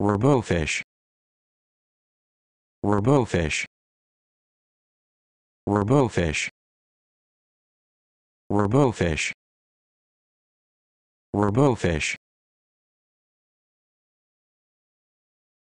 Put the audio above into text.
Robofish Robofish Robofish Robofish Robofish